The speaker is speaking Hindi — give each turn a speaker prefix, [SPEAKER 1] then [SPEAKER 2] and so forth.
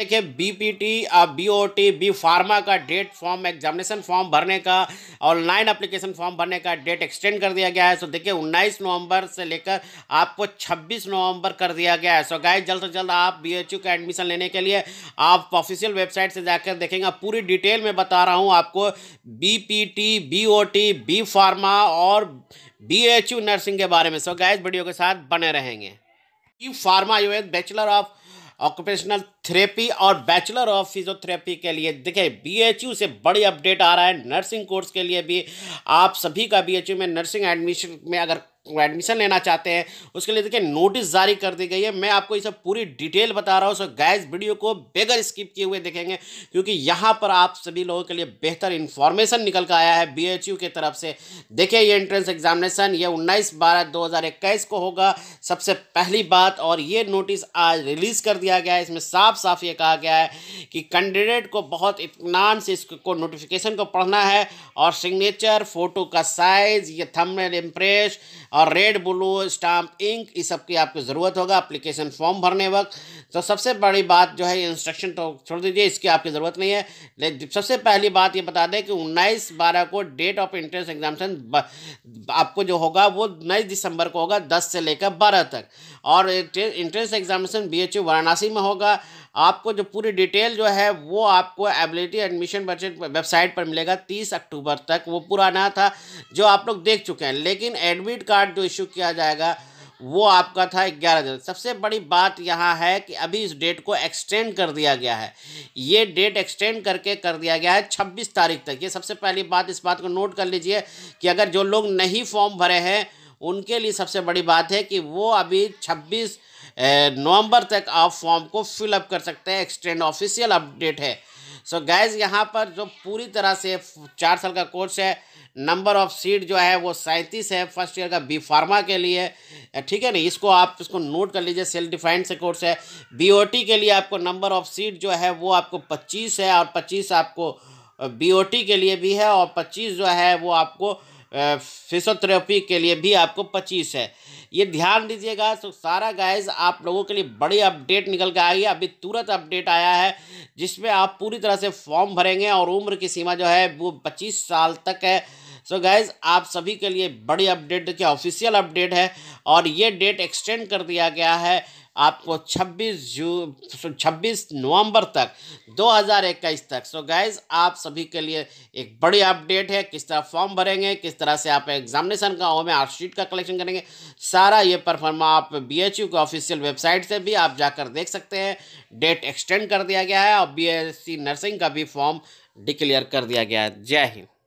[SPEAKER 1] देखिए B P T B O T B pharma का डेट फॉर्म एग्जामिनेशन फॉर्म भरने का ऑनलाइन अप्लीकेशन फॉर्म भरने का डेट एक्सटेंड कर दिया गया है सो देखिए 19 नवंबर से लेकर आपको 26 नवंबर कर दिया गया है सो गाय जल्द से जल्द आप बी एच यू का एडमिशन लेने के लिए आप ऑफिशियल वेबसाइट से जाकर देखेंगे पूरी डिटेल में बता रहा हूँ आपको B P T B O T B pharma और बी एच यू नर्सिंग के बारे में सो गाय वीडियो के साथ बने रहेंगे B pharma you bachelor of occupational therapy और बैचलर ऑफ फिजियोथेरेपी के लिए देखिए बीएचयू से बड़ी अपडेट आ रहा है नर्सिंग कोर्स के लिए भी आप सभी का बीएचयू में नर्सिंग एडमिशन में अगर एडमिशन लेना चाहते हैं उसके लिए देखिए नोटिस जारी कर दी गई है मैं आपको ये सब पूरी डिटेल बता रहा हूँ सो गैस वीडियो को बेगर स्किप किए हुए देखेंगे क्योंकि यहाँ पर आप सभी लोगों के लिए बेहतर इन्फॉर्मेशन निकल कर आया है बी के तरफ से देखिए ये एंट्रेंस एग्जामिनेशन ये उन्नीस बारह दो को होगा सबसे पहली बात और ये नोटिस आज रिलीज़ कर दिया गया है इसमें साफ साफ ये कहा गया है कि कैंडिडेट को बहुत इतमान से इसको नोटिफिकेशन को पढ़ना है और सिग्नेचर फ़ोटो का साइज़ ये थंबनेल इम्प्रेस और रेड ब्लू स्टाम्प इंक इस सब की आपको ज़रूरत होगा अप्लीकेशन फॉर्म भरने वक्त तो सबसे बड़ी बात जो है इंस्ट्रक्शन तो छोड़ दीजिए इसकी आपकी ज़रूरत नहीं है लेकिन सबसे पहली बात ये बता दें कि उन्नीस बारह को डेट ऑफ इंट्रेंस एग्जामेशन आपको जो होगा वो उन्नीस दिसंबर को होगा दस से लेकर बारह तक और इंट्रेंस एग्जामेशन बी वाराणसी में होगा आपको जो पूरी डिटेल जो है वो आपको एबिलिटी एडमिशन बजट वेबसाइट पर मिलेगा तीस अक्टूबर तक वो पुराना था जो आप लोग देख चुके हैं लेकिन एडमिट कार्ड कार्ड जो इशू किया जाएगा वो आपका था ग्यारह जनवरी सबसे बड़ी बात यहाँ है कि अभी इस डेट को एक्सटेंड कर दिया गया है ये डेट एक्सटेंड करके कर दिया गया है छब्बीस तारीख तक ये सबसे पहली बात इस बात को नोट कर लीजिए कि अगर जो लोग नहीं फॉर्म भरे हैं उनके लिए सबसे बड़ी बात है कि वो अभी छब्बीस नवंबर तक आप फॉर्म को फिलअप कर सकते हैं एक्सटेंड ऑफिशियल अपडेट है सो गैज़ यहाँ पर जो पूरी तरह से चार साल का कोर्स है नंबर ऑफ सीट जो है वो सैंतीस है फर्स्ट ईयर का बी फार्मा के लिए ठीक है ना इसको आप इसको नोट कर लीजिए सेल्फ डिफाइंड से कोर्स है बीओटी के लिए आपको नंबर ऑफ सीट जो है वो आपको पच्चीस है और पच्चीस आपको बीओटी के लिए भी है और पच्चीस जो है वो आपको फिजियोथेरेपी के लिए भी आपको पच्चीस है ये ध्यान दीजिएगा तो सारा गाइस आप लोगों के लिए बड़ी अपडेट निकल के आई है अभी तुरंत अपडेट आया है जिसमें आप पूरी तरह से फॉर्म भरेंगे और उम्र की सीमा जो है वो पच्चीस साल तक है सो so गाइज आप सभी के लिए बड़ी अपडेट देखिए ऑफिशियल अपडेट है और ये डेट एक्सटेंड कर दिया गया है आपको 26 जून 26 नवंबर तक 2021 तक सो so गाइज आप सभी के लिए एक बड़ी अपडेट है किस तरह फॉर्म भरेंगे किस तरह से आप एग्जामिनेशन का होम शीट का कलेक्शन करेंगे सारा ये परफॉर्मा आप बी एच यू के ऑफिशियल वेबसाइट से भी आप जाकर देख सकते हैं डेट एक्सटेंड कर दिया गया है और बी एस सी नर्सिंग का भी फॉर्म डिक्लेयर कर दिया गया है जय हिंद